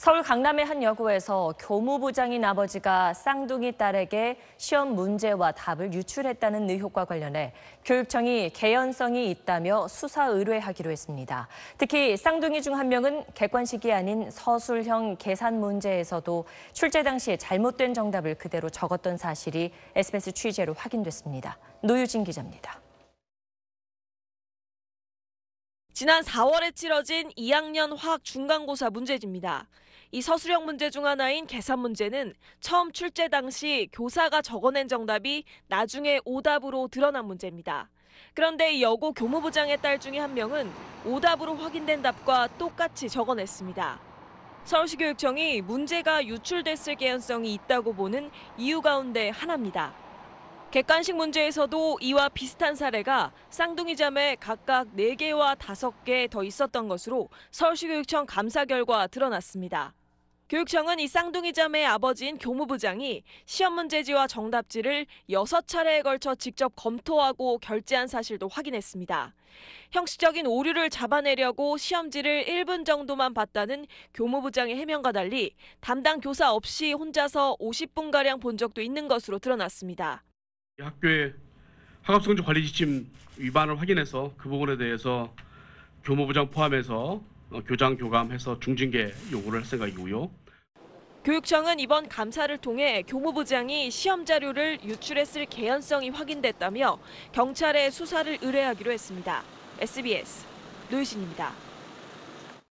서울 강남의 한 여고에서 교무부장인 아버지가 쌍둥이 딸에게 시험 문제와 답을 유출했다는 의혹과 관련해 교육청이 개연성이 있다며 수사 의뢰하기로 했습니다. 특히 쌍둥이 중 한 명은 객관식이 아닌 서술형 계산 문제에서도 출제 당시에 잘못된 정답을 그대로 적었던 사실이 SBS 취재로 확인됐습니다. 노유진 기자입니다. 지난 4월에 치러진 2학년 화학 중간고사 문제집니다. 이 서술형 문제 중 하나인 계산 문제는 처음 출제 당시 교사가 적어낸 정답이 나중에 오답으로 드러난 문제입니다. 그런데 여고 교무부장의 딸 중에 한 명은 오답으로 확인된 답과 똑같이 적어냈습니다. 서울시 교육청이 문제가 유출됐을 개연성이 있다고 보는 이유 가운데 하나입니다. 객관식 문제에서도 이와 비슷한 사례가 쌍둥이 자매 각각 4개와 5개 더 있었던 것으로 서울시교육청 감사 결과 드러났습니다. 교육청은 이 쌍둥이 자매의 아버지인 교무부장이 시험 문제지와 정답지를 6차례에 걸쳐 직접 검토하고 결제한 사실도 확인했습니다. 형식적인 오류를 잡아내려고 시험지를 1분 정도만 봤다는 교무부장의 해명과 달리 담당 교사 없이 혼자서 50분가량 본 적도 있는 것으로 드러났습니다. 학교의 학업성적 관리 지침 위반을 확인해서 그 부분에 대해서 교무부장 포함해서 어, 교장 교감해서 중징계 요구를 할 생각이고요. 교육청은 이번 감사를 통해 교무부장이 시험 자료를 유출했을 개연성이 확인됐다며 경찰에 수사를 의뢰하기로 했습니다. SBS 노유진입니다.